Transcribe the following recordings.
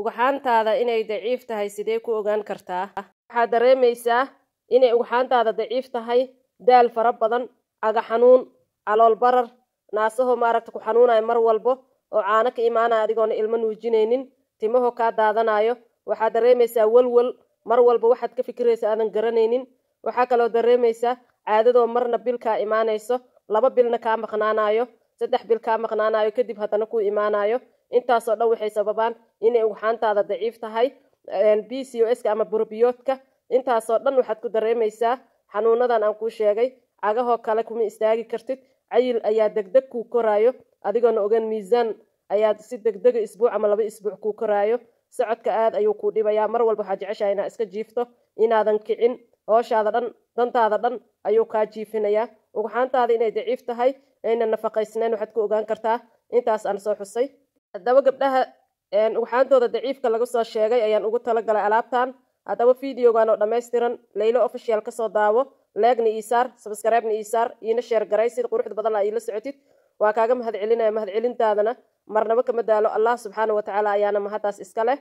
ugxaantaada inay daciif tahay sidee ku ogaan kartaa waxaad dareemaysaa inay ugxaantaada daciif tahay daal fara badan aga xanuun calool barar naasahoo maaragta ku xanuunaya mar walbo oo caano ka imaanaya adigoona ilmo nuujinaynin timahoo kaa daadanayo waxaad dareemaysaa welwel mar walba waxaad ka fikiraysa aadan garanaynin waxaa kaloo dareemaysaa caadadoo marna bil kaa imaanayso laba bilna kaa maqnaanayo saddex bil kaa maqnaanayo kadib haddana kuu imaanayo intaasoo dhan waxay sababaan inay ugxaantaada daciif tahay eh, b c o s ka ama brobiyoodka intaasoo dhan waxaad ku dareemaysaa xanuunadan aan kuu sheegay cagahoo kale kuma istaagi kartid cayil ayaa degdeg kuu koraayo adigoona ogan miisaan ayaa si degdega ah isbuuc ama laba isbuuc kuu koraayo socodka aad ayuu kuu dhibayaa mar walba waxaa jeceshaha inaad iska jiifto inaadan kicin hooshaada dhan dantaada dhan ayuu kaa jiifinayaa ugxaantaada inay daciif tahay ayna nafaqaysnayn waxaad ku ogaan kartaa intaas aan soo xusay haddaba gabdhaha ugxaantooda daciifka laga soo sheegay ayaan ugu talagalay alaabtan haddaba videogan oo dhammaystiran laylo official kasoo daawo leegna iisaar sabskribena iisaar iina sheer garay sida quruxda badanla iila socotid waa kaaga mahad celinaya eh, mahad celintaadana marnaba kama daalo allah subxaana watacaala ayaana mahadaas iska leh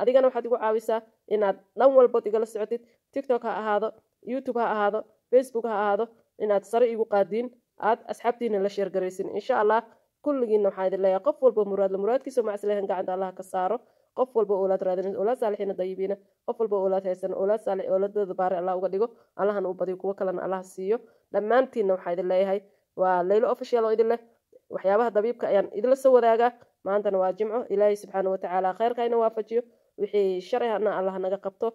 adigana waxaad igu caawisaa inaad dhan walbood igala socotid tictok ha ahaado youtube ha ahaado facebook ha ahaado inaad sare igu qaadiin aad asxaabtiina la sheergaraysin insha allah kulligiina waxaa idin leeyahay qof walba muraadla muraadkiisa macsilehan gacanta allaha ka saaro qof walba oolaad raadinaysa oolaad saalixiina dayibiina qof walba oolaad haysana oolaad saalix ooladooda baari allah uga dhigo allahana uu badiyo kuwo kalena allah siiyo dhammaantiinna waxaa idin leeyahay waa laylo official oo idin leh waxyaabaha dabiibka ayaan idinla soo wadaagaa maantana waa jimco ilaahay subxaana watacaala kheyrka ina waafajiyo wixii sharcihana allah naga qabto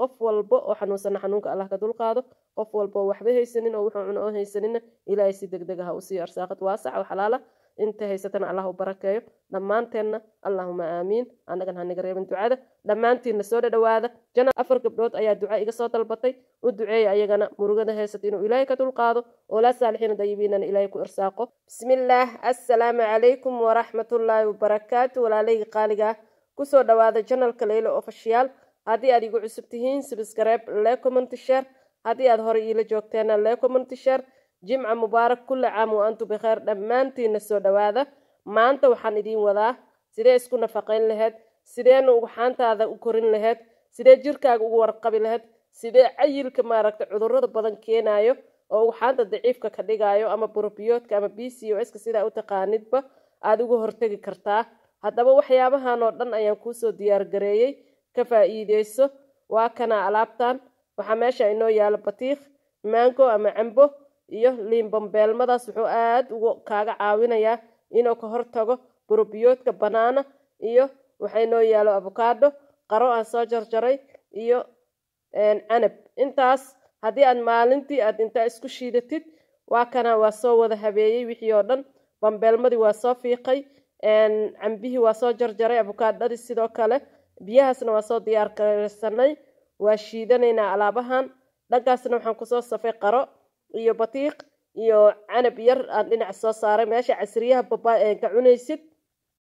qof walba oo xanuunsana xanuunka allah ka dulqaado qof walba oo waxba haysanin oo wuxuu cuno oo haysaninna ilaahay si deg deg ah usii arsaaqad waasac oo xalaala inta haysatana allah u barakeeyo dhammaanteenna allahuma aamiin annagana hanaga reebin ducada dhammaantiinna soo dhadhawaada jana afar gabdhood ayaa duca iga soo dalbatay u duceeya ayagana murugada heysata inuu ilaahay ka dulqaado oo laa saalixiina dayibiinana ilaahay ku irsaaqo bismillaah assalaamu calaykum waraxmatullaahi wabarakaatu walaalahii qaaligaa ah kusoo dhawaada janalka leylo ofashiyaal haddii aad igu cusub tihiin sibisgareeb lee commenty share haddii aad horay iila joogteenna lee commenty share jimca mubaarak kulla caam wa antu bikheyr dhammaantiina soo dhowaada maanta waxaan idiin wadaa sidee isku nafaqayn lahayd sideena ugu xaantaada u korin lahayd sidee jirkaaga ugu warqabi lahayd sidee cayilka maaragta cudurrada badan keenaayo oo uguxaanta daciifka ka dhigaayo ama burobiyoodka ama b c o ska sidaa u taqaanidba aada uga hortegi kartaa haddaba waxyaabahan oo dhan ayaan kuusoo diyaargareeyey ka faa'iideyso waa kana alaabtan waxaa meesha inoo yaalo batiikh maango ama cambo iyo liinbambeelmadaas wuxuu aad ugu kaaga caawinayaa inuu ka hortago burubiyoodka banaana iyo waxaynoo yaalo abokaadho qaro aan soo jarjaray iyo canab intaas haddii aad maalintii aad intaa isku shiidatid waa kana waa soo wada habeeyey wixii oo dhan bambeelmadii waa soo fiiqay cambihii waa soo jarjaray abokaadhadii sidoo kale biyahaasna waa soo diyaar garaysanay waa shiidanaynaa alaabahan dhankaasna waxaan kusoo safay qaro iyo batiiq iyo canab yar aan dhinac soo saaray meesha casriyaha ka cunaysid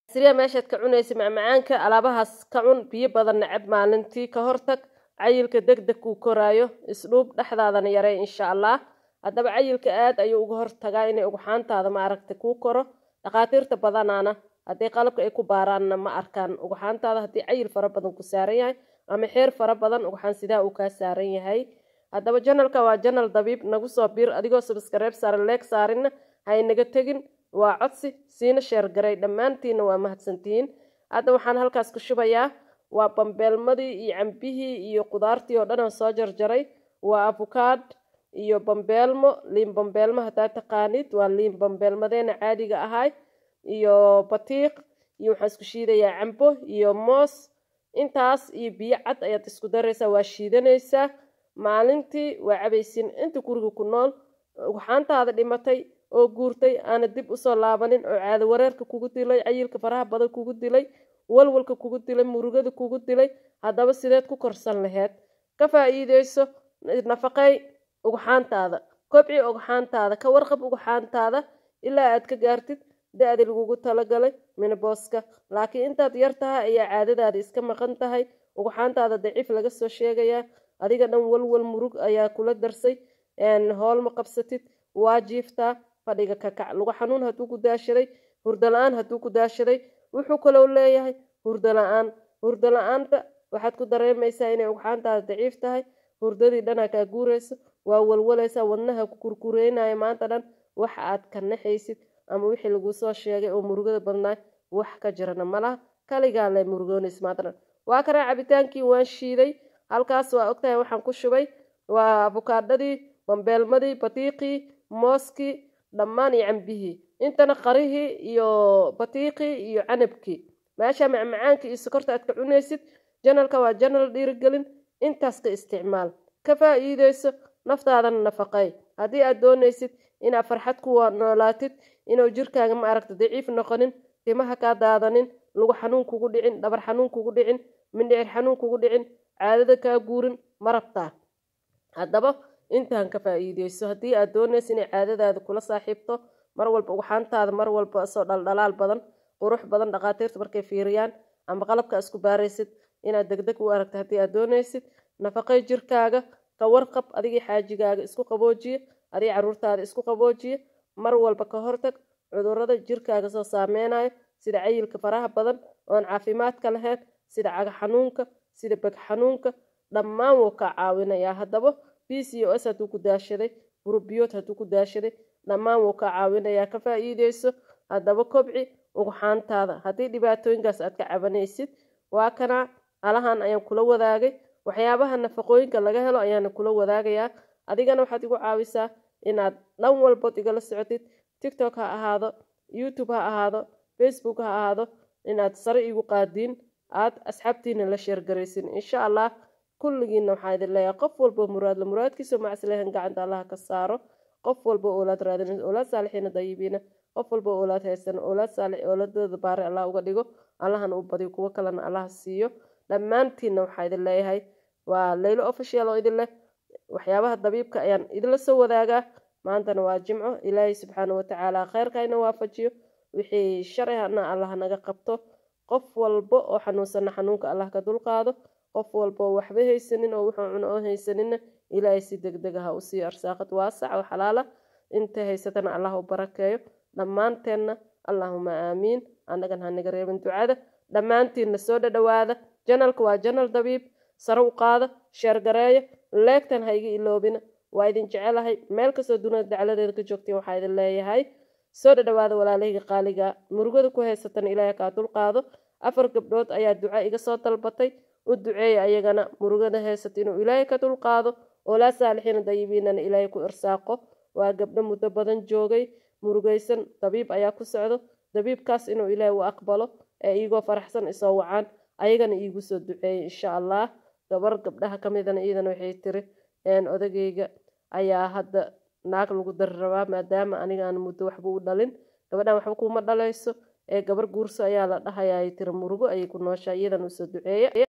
casriyaha meeshaad ka cunaysid macmacaanka alaabahaas ka cun biyo badan necab maalintii ka hortag cayilka deg deg kuu koraayo isdhuub dhexdaadana yarey insha allah haddaba cayilka aad ayuu uga hortagaa inay ugaxaantaada maaragta kuu koro dhakhaatiirta badanaana haddii qalabka ay ku baaraanna ma arkaan ugaxaantaada haddii cayil fara badan ku saaran yahay ama xeer fara badan ugaxaan sidaa uu kaa saaran yahay haddaba janalka waa janal dabiib nagu soo biir adigoo sabiskareeb saare leeg saarinna haynaga tegin waa codsi siina sheergaray dhammaantiinna waa mahadsantihiin hadda waxaan halkaas ku shubayaa waa bambeelmadii iyo cambihii iyo qudaartii oo dhanaan soo jarjaray waa abukaad iyo bambeelmo liin bambeelmo haddaad taqaanid waa liin bambeelmadeena caadiga ahay iyo batiiq iyo waxaan isku shiidayaa cambo iyo moos intaas iyo biyo cad ayaad isku daraysaa waa shiidanaysaa maalintii waa cabaysin inta guriga ku nool waxaantaada dhimatay oo guurtay aana dib usoo laabanin oo caado wareerka kugu dilay cayilka faraha badan kugu dilay walwalka kugu dilay murugada kugu dilay haddaba sideed ku korsan laheed ka faa'iideyso nafaqay ugxaantaada kobci ugxaantaada ka warqab ugxaantaada ilaa aad ka gaartid da-di lagugu talagalay minibooska laakiin intaad yar tahay ayaa caadadaada iska maqan tahay ugxaantaada daciif laga soo sheegayaa adiga dhan walwal murug ayaa kula darsay hoolma qabsatid waa jiiftaa fadhiga kakac luga xanuun hadduu ku daashaday hurdo la-aan hadduu ku daashaday wuxuu kaloo leeyahay hurdo la-aan hurdo la-aanta waxaad ku dareemaysaa inay ugxaantaada daciif tahay hurdadii dhanaa kaa guurayso waa walwalaysaa wadnaha ku kurkureynaya maanta dhan wax aad kanaxaysid ama wixii laguu soo sheegay oo murugada badnaay wax ka jirana malaha kaligaa le murugoonaysa maanta dhan waa kanaa cabitaankii waan shiiday halkaas waa ogtahay waxaan ku shubay waa abukaadhadii bambeelmadii batiiqii mooskii dhammaan iyo cambihii intana qarihii iyo batiiqii iyo canabkii meesha macmacaankii iyo sokorta aad ka cunaysid janalka waa janal dhiirigelin intaas ka isticmaal ka faa'iidayso naftaadana nafaqay haddii aad doonaysid inaad farxad kuwa noolaatid inuu jirkaaga ma aragta daciif noqonin timaha kaa daadanin lugu xanuun kugu dhicin dhabar xanuun kugu dhicin mindhicir xanuun kugu dhicin caadada kaa guurin ma rabtaa haddaba intaan ka faa'iideyso haddii aad doonaysa inay caadadaada kula saaxiibto mar walba ugxaantaada mar walba soo dhaldhalaal badan qurux badan dhaqaatiirta markay fiiriyaan ama qalabka isku baaraysid inaad degdeg u aragta haddii aad doonaysid nafaqay jirkaaga ka warqab adigii xaajigaaga isku qaboojiya adigii caruurtaada isku qaboojiya mar walba ka hortag cudurada jirkaaga soo saameynayo sida cayilka faraha badan oon caafimaadka lahayn sida caga xanuunka sida beg xanuunka dhammaan wuu ka caawinayaa haddaba b c o s hadduu ku daashaday burubiyood hadduu ku daashaday dhammaan wuu ka caawinayaa ka faa'iideyso haddaba kobci ugxaantaada haddii dhibaatooyinkaas aad ka cabanaysid waa kana alahan ayaan kula wadaagay waxyaabaha nafaqooyinka laga helo ayaana kula wadaagayaa adigana waxaad igu caawisaa inaad dhan walbood igala socotid tictok ha ahaado youtube ha ahaado facebook ha ahaado inaad sare igu qaadiin aad asxaabtiina la sheergaraysin insha allah kulligiina waxaa idin leeyahay qof walba muraadla muraadkiisa macslehan gacanta allaha ka saaro qof walba oolaad raadin oolaad saalixiina dayibiina qof walba oolaad haysan oolaad saalix ooladooda baari allah uga dhigo allahana u badiyo kuwo kalena allaha siiyo dhammaantiina waxaa idin leeyahay waa leylo official oo idin leh waxyaabaha dabiibka ayaan idinla soo wadaagaa maantana waa jimco ilaahay subxaana watacaala kheyrka waafajiyo wixii sharihana allah naga qabto qof walba oo xanuunsana xanuunka allah ka dulqaado qof walba oo waxba haysanin oo wuxuu cuno oo haysanina ilaahay si deg deg aha usii arsaaqad waasac oo xalaala ah. inta haysatana allah u barakeeyo dhammaanteenna allaahuma aamiin annagan hanaga reebin ducada dhammaantiinna soo dhadhawaada janalka waa janal dabiib sare u qaada sheergareeya leegtan ha iga iloobina waa idin jecelahay meel kastoo dunida dacladeeda ka joogtiin waxaa idin leeyahay soo dhadhawaada walaalahayga qaaliga murugada ku haysatan ilaahay kaa dulqaado afar gabdhood ayaa duca iga soo dalbatay u duceeya ayagana murugada haysata inuu ilaahay ka dulqaado oo laa saalixiina dayibiinana ilaahay ku irsaaqo waa gabdho muddo badan joogay murugaysan dabiib ayaa ku socdo dabiibkaas inuu ilaahay u aqbalo ee iigoo faraxsan isoo wacaan ayagana iigu soo duceeyay insha allah gabar gabdhaha ka midana iidana waxay tiri odagayga ayaa hadda naag lagu dari rabaa maadaama aniga aan muddo waxba u dhalin gabadhan waxba kuma dhalayso ee gabar guurso ayaa la dhahayaa tira murugo ayay ku nooshaa iyadan usoo duceeya